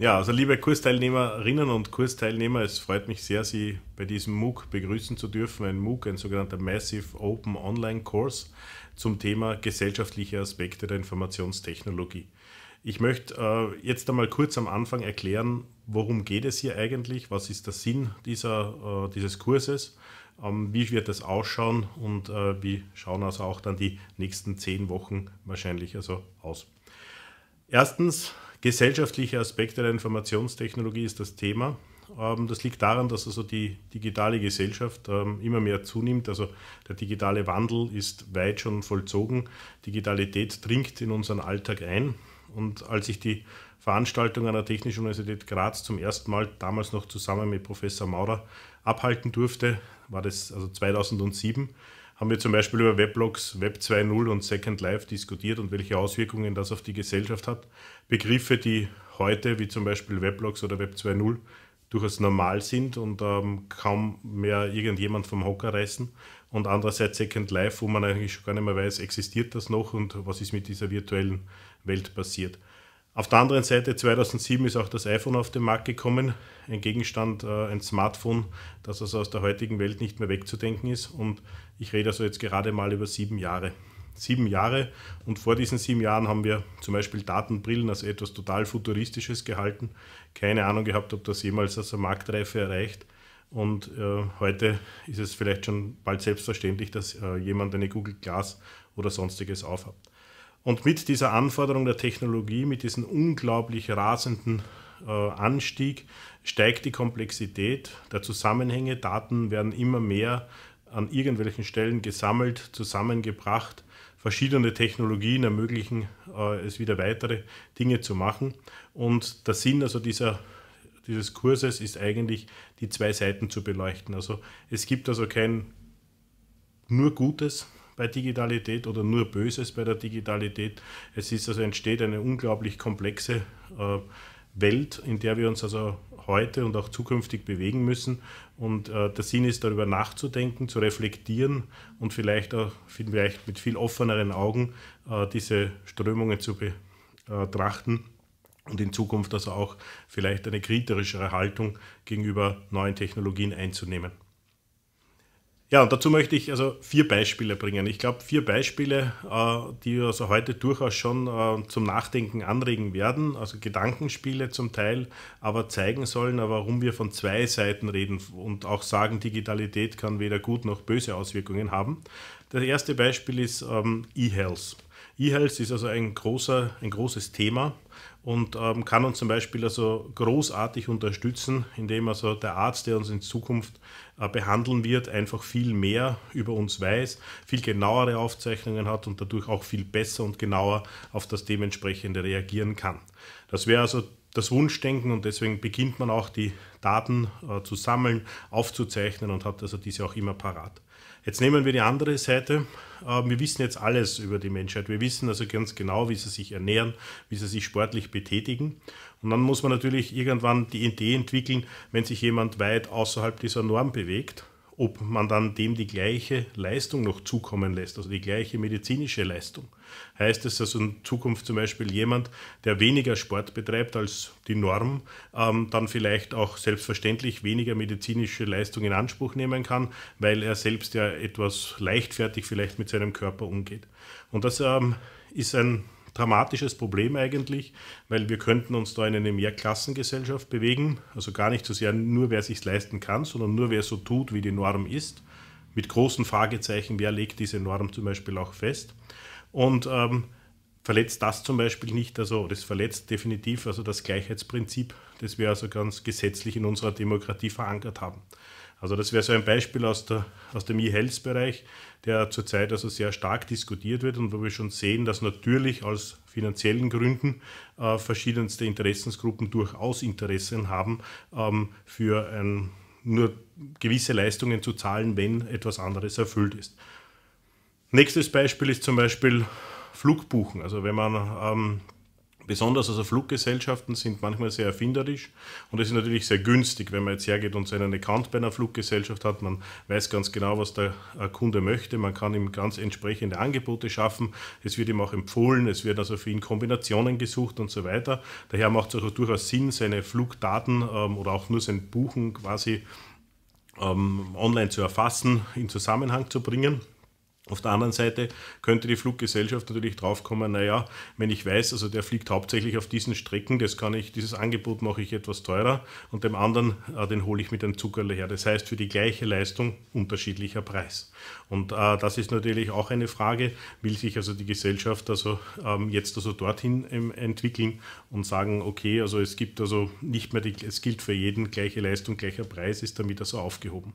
Ja, also liebe Kursteilnehmerinnen und Kursteilnehmer, es freut mich sehr, Sie bei diesem MOOC begrüßen zu dürfen. Ein MOOC, ein sogenannter Massive Open Online Course zum Thema gesellschaftliche Aspekte der Informationstechnologie. Ich möchte äh, jetzt einmal kurz am Anfang erklären, worum geht es hier eigentlich, was ist der Sinn dieser, äh, dieses Kurses, ähm, wie wird das ausschauen und äh, wie schauen also auch dann die nächsten zehn Wochen wahrscheinlich also aus. Erstens, Gesellschaftliche Aspekte der Informationstechnologie ist das Thema. Ähm, das liegt daran, dass also die digitale Gesellschaft ähm, immer mehr zunimmt. Also der digitale Wandel ist weit schon vollzogen. Digitalität dringt in unseren Alltag ein. Und als ich die Veranstaltung an der Technischen Universität Graz zum ersten Mal, damals noch zusammen mit Professor Maurer, abhalten durfte, war das also 2007, haben wir zum Beispiel über Weblogs, Web 2.0 und Second Life diskutiert und welche Auswirkungen das auf die Gesellschaft hat. Begriffe, die heute, wie zum Beispiel Weblogs oder Web 2.0, durchaus normal sind und ähm, kaum mehr irgendjemand vom Hocker reißen. Und andererseits Second Life, wo man eigentlich schon gar nicht mehr weiß, existiert das noch und was ist mit dieser virtuellen Welt passiert. Auf der anderen Seite, 2007 ist auch das iPhone auf den Markt gekommen, ein Gegenstand, äh, ein Smartphone, das also aus der heutigen Welt nicht mehr wegzudenken ist. Und ich rede also jetzt gerade mal über sieben Jahre. Sieben Jahre und vor diesen sieben Jahren haben wir zum Beispiel Datenbrillen als etwas total Futuristisches gehalten. Keine Ahnung gehabt, ob das jemals als Marktreife erreicht. Und äh, heute ist es vielleicht schon bald selbstverständlich, dass äh, jemand eine Google Glass oder sonstiges aufhabt. Und mit dieser Anforderung der Technologie, mit diesem unglaublich rasenden äh, Anstieg, steigt die Komplexität der Zusammenhänge. Daten werden immer mehr an irgendwelchen Stellen gesammelt, zusammengebracht. Verschiedene Technologien ermöglichen äh, es wieder weitere Dinge zu machen. Und der Sinn also dieser, dieses Kurses ist eigentlich, die zwei Seiten zu beleuchten. Also es gibt also kein nur Gutes, bei Digitalität oder nur Böses bei der Digitalität. Es ist also entsteht eine unglaublich komplexe äh, Welt, in der wir uns also heute und auch zukünftig bewegen müssen. Und äh, der Sinn ist, darüber nachzudenken, zu reflektieren und vielleicht auch vielleicht mit viel offeneren Augen äh, diese Strömungen zu betrachten und in Zukunft also auch vielleicht eine kritischere Haltung gegenüber neuen Technologien einzunehmen. Ja, und dazu möchte ich also vier Beispiele bringen. Ich glaube, vier Beispiele, äh, die also heute durchaus schon äh, zum Nachdenken anregen werden, also Gedankenspiele zum Teil, aber zeigen sollen, warum wir von zwei Seiten reden und auch sagen, Digitalität kann weder gut noch böse Auswirkungen haben. Das erste Beispiel ist ähm, E-Health. E-Health ist also ein, großer, ein großes Thema und ähm, kann uns zum Beispiel also großartig unterstützen, indem also der Arzt, der uns in Zukunft äh, behandeln wird, einfach viel mehr über uns weiß, viel genauere Aufzeichnungen hat und dadurch auch viel besser und genauer auf das dementsprechende reagieren kann. Das wäre also das Wunschdenken und deswegen beginnt man auch die Daten äh, zu sammeln, aufzuzeichnen und hat also diese auch immer parat. Jetzt nehmen wir die andere Seite. Ähm, wir wissen jetzt alles über die Menschheit. Wir wissen also ganz genau, wie sie sich ernähren, wie sie sich sportlich betätigen. Und dann muss man natürlich irgendwann die Idee entwickeln, wenn sich jemand weit außerhalb dieser Norm bewegt, ob man dann dem die gleiche Leistung noch zukommen lässt, also die gleiche medizinische Leistung. Heißt es, dass also in Zukunft zum Beispiel jemand, der weniger Sport betreibt als die Norm, ähm, dann vielleicht auch selbstverständlich weniger medizinische Leistung in Anspruch nehmen kann, weil er selbst ja etwas leichtfertig vielleicht mit seinem Körper umgeht. Und das ähm, ist ein dramatisches Problem eigentlich, weil wir könnten uns da in eine Mehrklassengesellschaft bewegen. Also gar nicht so sehr nur, wer sich leisten kann, sondern nur, wer so tut, wie die Norm ist. Mit großen Fragezeichen, wer legt diese Norm zum Beispiel auch fest. Und ähm, verletzt das zum Beispiel nicht, also das verletzt definitiv also das Gleichheitsprinzip, das wir also ganz gesetzlich in unserer Demokratie verankert haben. Also das wäre so ein Beispiel aus, der, aus dem E-Health-Bereich, der zurzeit also sehr stark diskutiert wird und wo wir schon sehen, dass natürlich aus finanziellen Gründen äh, verschiedenste Interessensgruppen durchaus Interessen haben, ähm, für ein, nur gewisse Leistungen zu zahlen, wenn etwas anderes erfüllt ist. Nächstes Beispiel ist zum Beispiel Flugbuchen. Also wenn man ähm, besonders also Fluggesellschaften sind manchmal sehr erfinderisch und es ist natürlich sehr günstig, wenn man jetzt hergeht und seinen Account bei einer Fluggesellschaft hat. Man weiß ganz genau, was der äh, Kunde möchte. Man kann ihm ganz entsprechende Angebote schaffen. Es wird ihm auch empfohlen. Es werden also für ihn Kombinationen gesucht und so weiter. Daher macht es also durchaus Sinn, seine Flugdaten ähm, oder auch nur sein Buchen quasi ähm, online zu erfassen, in Zusammenhang zu bringen. Auf der anderen Seite könnte die Fluggesellschaft natürlich draufkommen, naja, wenn ich weiß, also der fliegt hauptsächlich auf diesen Strecken, das kann ich, dieses Angebot mache ich etwas teurer und dem anderen, äh, den hole ich mit einem Zuckerl her. Das heißt, für die gleiche Leistung unterschiedlicher Preis. Und äh, das ist natürlich auch eine Frage, will sich also die Gesellschaft also ähm, jetzt also dorthin ähm, entwickeln und sagen, okay, also es gibt also nicht mehr die, es gilt für jeden gleiche Leistung, gleicher Preis, ist damit also aufgehoben.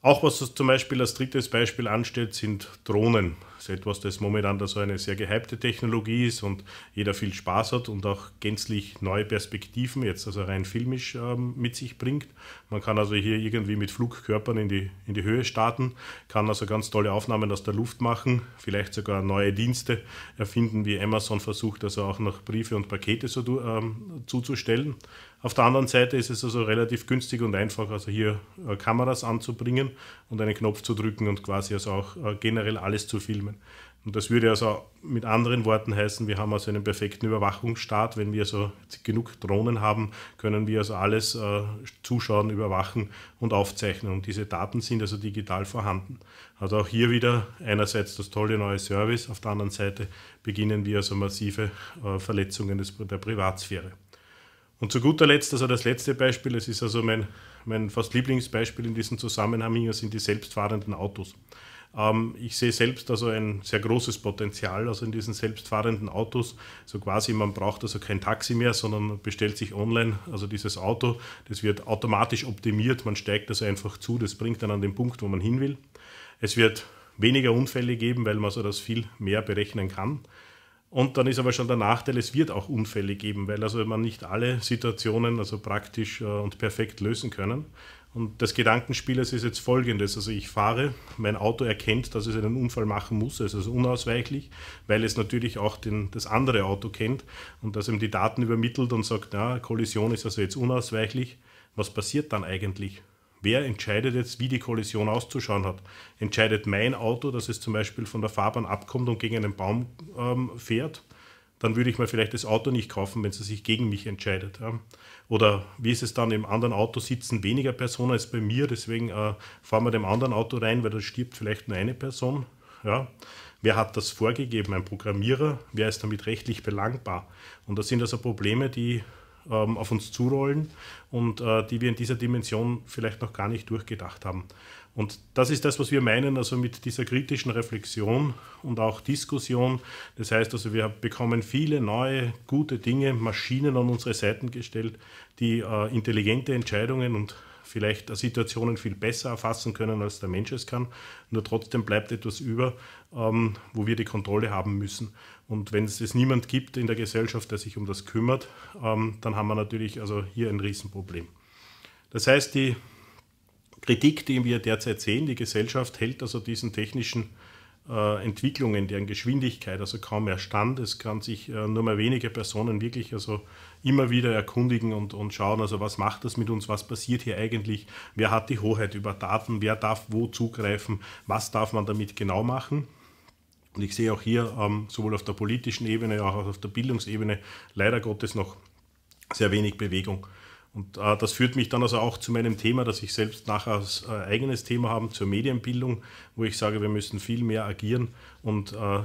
Auch was zum Beispiel als drittes Beispiel ansteht, sind Drohnen. Das ist etwas, das momentan so eine sehr gehypte Technologie ist und jeder viel Spaß hat und auch gänzlich neue Perspektiven jetzt also rein filmisch ähm, mit sich bringt. Man kann also hier irgendwie mit Flugkörpern in die, in die Höhe starten, kann also ganz tolle Aufnahmen aus der Luft machen, vielleicht sogar neue Dienste erfinden, wie Amazon versucht, also auch noch Briefe und Pakete so, ähm, zuzustellen. Auf der anderen Seite ist es also relativ günstig und einfach, also hier äh, Kameras anzubringen und einen Knopf zu drücken und quasi also auch äh, generell alles zu filmen. Und das würde also mit anderen Worten heißen, wir haben also einen perfekten Überwachungsstaat. Wenn wir also genug Drohnen haben, können wir also alles äh, zuschauen, überwachen und aufzeichnen. Und diese Daten sind also digital vorhanden. Also auch hier wieder einerseits das tolle neue Service, auf der anderen Seite beginnen wir also massive äh, Verletzungen des, der Privatsphäre. Und zu guter Letzt, also das letzte Beispiel, es ist also mein, mein fast Lieblingsbeispiel in diesem Zusammenhang sind die selbstfahrenden Autos. Ähm, ich sehe selbst also ein sehr großes Potenzial also in diesen selbstfahrenden Autos. So quasi, man braucht also kein Taxi mehr, sondern bestellt sich online also dieses Auto. Das wird automatisch optimiert, man steigt also einfach zu, das bringt dann an den Punkt, wo man hin will. Es wird weniger Unfälle geben, weil man so also das viel mehr berechnen kann. Und dann ist aber schon der Nachteil, es wird auch Unfälle geben, weil also man nicht alle Situationen also praktisch äh, und perfekt lösen können. Und das Gedankenspiel ist jetzt folgendes. Also ich fahre, mein Auto erkennt, dass es einen Unfall machen muss, es ist also unausweichlich, weil es natürlich auch den, das andere Auto kennt und dass ihm die Daten übermittelt und sagt, na, Kollision ist also jetzt unausweichlich. Was passiert dann eigentlich? Wer entscheidet jetzt, wie die Kollision auszuschauen hat? Entscheidet mein Auto, dass es zum Beispiel von der Fahrbahn abkommt und gegen einen Baum ähm, fährt? Dann würde ich mir vielleicht das Auto nicht kaufen, wenn es sich gegen mich entscheidet. Ja? Oder wie ist es dann, im anderen Auto sitzen weniger Personen als bei mir, deswegen äh, fahren wir dem anderen Auto rein, weil da stirbt vielleicht nur eine Person. Ja? Wer hat das vorgegeben? Ein Programmierer? Wer ist damit rechtlich belangbar? Und das sind also Probleme, die ähm, auf uns zurollen und äh, die wir in dieser Dimension vielleicht noch gar nicht durchgedacht haben. Und das ist das, was wir meinen, also mit dieser kritischen Reflexion und auch Diskussion. Das heißt also, wir bekommen viele neue, gute Dinge, Maschinen an unsere Seiten gestellt, die äh, intelligente Entscheidungen und vielleicht Situationen viel besser erfassen können, als der Mensch es kann. Nur trotzdem bleibt etwas über, ähm, wo wir die Kontrolle haben müssen. Und wenn es es niemand gibt in der Gesellschaft, der sich um das kümmert, ähm, dann haben wir natürlich also hier ein Riesenproblem. Das heißt, die Kritik, die wir derzeit sehen, die Gesellschaft hält also diesen technischen äh, Entwicklungen, deren Geschwindigkeit also kaum mehr stand. Es kann sich äh, nur mehr wenige Personen wirklich also immer wieder erkundigen und, und schauen, also was macht das mit uns, was passiert hier eigentlich, wer hat die Hoheit über Daten, wer darf wo zugreifen, was darf man damit genau machen. Und ich sehe auch hier ähm, sowohl auf der politischen Ebene als auch auf der Bildungsebene leider Gottes noch sehr wenig Bewegung. Und äh, das führt mich dann also auch zu meinem Thema, das ich selbst nachher als äh, eigenes Thema habe, zur Medienbildung, wo ich sage, wir müssen viel mehr agieren und äh,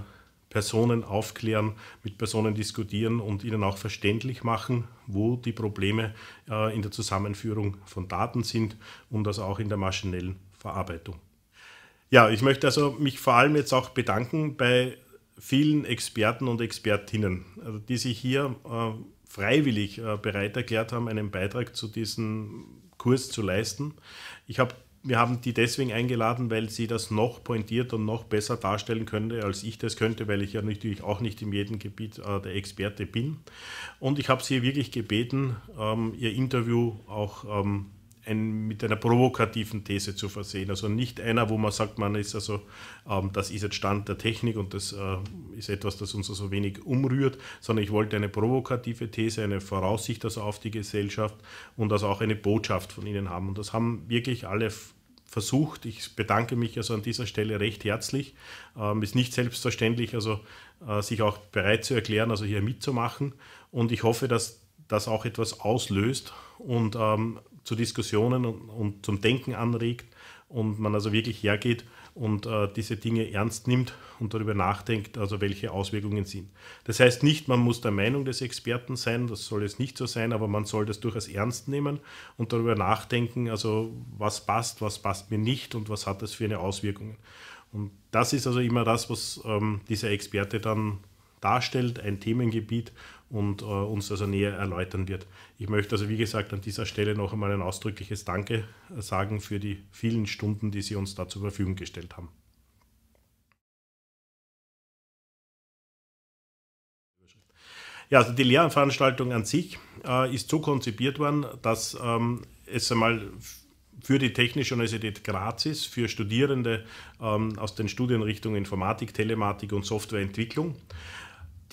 Personen aufklären, mit Personen diskutieren und ihnen auch verständlich machen, wo die Probleme äh, in der Zusammenführung von Daten sind und das also auch in der maschinellen Verarbeitung. Ja, ich möchte also mich vor allem jetzt auch bedanken bei vielen Experten und Expertinnen, äh, die sich hier äh, freiwillig äh, bereit erklärt haben, einen Beitrag zu diesem Kurs zu leisten. Ich habe wir haben die deswegen eingeladen, weil sie das noch pointiert und noch besser darstellen könnte, als ich das könnte, weil ich ja natürlich auch nicht in jedem Gebiet äh, der Experte bin. Und ich habe sie wirklich gebeten, ähm, ihr Interview auch ähm, ein, mit einer provokativen These zu versehen. Also nicht einer, wo man sagt, man ist also, ähm, das ist jetzt Stand der Technik und das äh, ist etwas, das uns so also wenig umrührt, sondern ich wollte eine provokative These, eine Voraussicht also auf die Gesellschaft und also auch eine Botschaft von ihnen haben. Und das haben wirklich alle versucht. Ich bedanke mich also an dieser Stelle recht herzlich. Ähm, ist nicht selbstverständlich, also äh, sich auch bereit zu erklären, also hier mitzumachen. Und ich hoffe, dass das auch etwas auslöst und ähm, zu Diskussionen und, und, zum Denken anregt und man also wirklich hergeht und äh, diese Dinge ernst nimmt und darüber nachdenkt, also welche Auswirkungen sind. Das heißt nicht, man muss der Meinung des Experten sein, das soll jetzt nicht so sein, aber man soll das durchaus ernst nehmen und darüber nachdenken, also was passt, was passt mir nicht und was hat das für eine Auswirkung. Und das ist also immer das, was ähm, dieser Experte dann darstellt, ein Themengebiet und äh, uns also näher erläutern wird. Ich möchte also, wie gesagt, an dieser Stelle noch einmal ein ausdrückliches Danke äh, sagen für die vielen Stunden, die Sie uns da zur Verfügung gestellt haben. Ja, also die Lehrveranstaltung an sich äh, ist so konzipiert worden, dass ähm, es einmal für die Technische Universität Graz ist, für Studierende ähm, aus den Studienrichtungen Informatik, Telematik und Softwareentwicklung.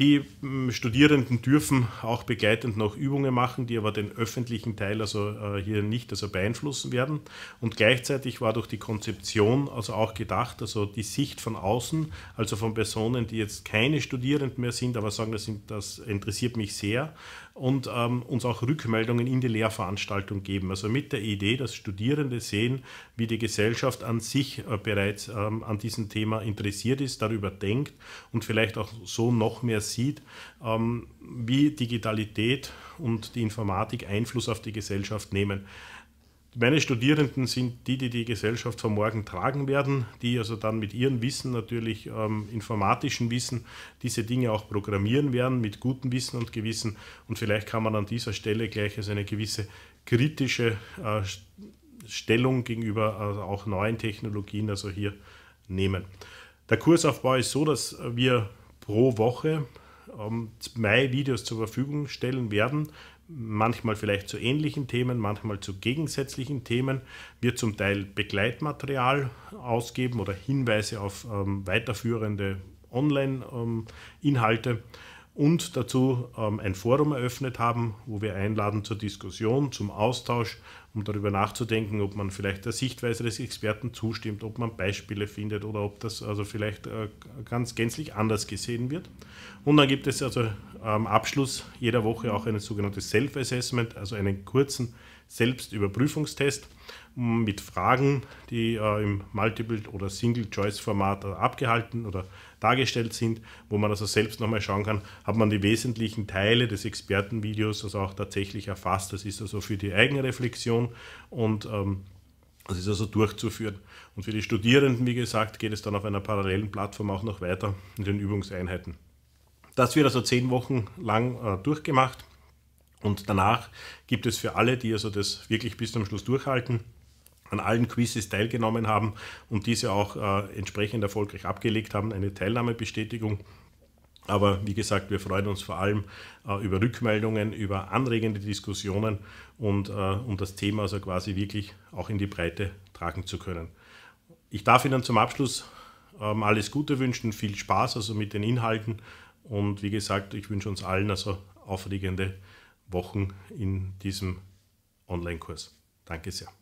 Die hm, Studierenden dürfen auch begleitend noch Übungen machen, die aber den öffentlichen Teil also äh, hier nicht also beeinflussen werden. Und gleichzeitig war durch die Konzeption also auch gedacht, also die Sicht von außen, also von Personen, die jetzt keine Studierenden mehr sind, aber sagen, das, sind, das interessiert mich sehr und ähm, uns auch Rückmeldungen in die Lehrveranstaltung geben. Also mit der Idee, dass Studierende sehen, wie die Gesellschaft an sich äh, bereits ähm, an diesem Thema interessiert ist, darüber denkt und vielleicht auch so noch mehr sieht, ähm, wie Digitalität und die Informatik Einfluss auf die Gesellschaft nehmen meine Studierenden sind die, die die Gesellschaft von morgen tragen werden, die also dann mit ihrem Wissen, natürlich ähm, informatischen Wissen, diese Dinge auch programmieren werden, mit gutem Wissen und Gewissen. Und vielleicht kann man an dieser Stelle gleich also eine gewisse kritische äh, Stellung gegenüber also auch neuen Technologien also hier nehmen. Der Kursaufbau ist so, dass wir pro Woche ähm, zwei Videos zur Verfügung stellen werden manchmal vielleicht zu ähnlichen Themen, manchmal zu gegensätzlichen Themen, wir zum Teil Begleitmaterial ausgeben oder Hinweise auf ähm, weiterführende Online-Inhalte. Ähm, und dazu ähm, ein Forum eröffnet haben, wo wir einladen zur Diskussion, zum Austausch, um darüber nachzudenken, ob man vielleicht der Sichtweise des Experten zustimmt, ob man Beispiele findet oder ob das also vielleicht äh, ganz gänzlich anders gesehen wird. Und dann gibt es also am ähm, Abschluss jeder Woche auch ein sogenanntes Self-Assessment, also einen kurzen Selbstüberprüfungstest mm, mit Fragen, die äh, im Multiple- oder Single-Choice-Format äh, abgehalten oder dargestellt sind, wo man also selbst nochmal schauen kann, hat man die wesentlichen Teile des Expertenvideos also auch tatsächlich erfasst. Das ist also für die Eigenreflexion und ähm, das ist also durchzuführen. Und für die Studierenden, wie gesagt, geht es dann auf einer parallelen Plattform auch noch weiter in den Übungseinheiten. Das wird also zehn Wochen lang äh, durchgemacht und danach gibt es für alle, die also das wirklich bis zum Schluss durchhalten, an allen Quizzes teilgenommen haben und diese auch äh, entsprechend erfolgreich abgelegt haben, eine Teilnahmebestätigung. Aber wie gesagt, wir freuen uns vor allem äh, über Rückmeldungen, über anregende Diskussionen und äh, um das Thema also quasi wirklich auch in die Breite tragen zu können. Ich darf Ihnen zum Abschluss ähm, alles Gute wünschen, viel Spaß also mit den Inhalten und wie gesagt, ich wünsche uns allen also aufregende Wochen in diesem Online-Kurs. Danke sehr.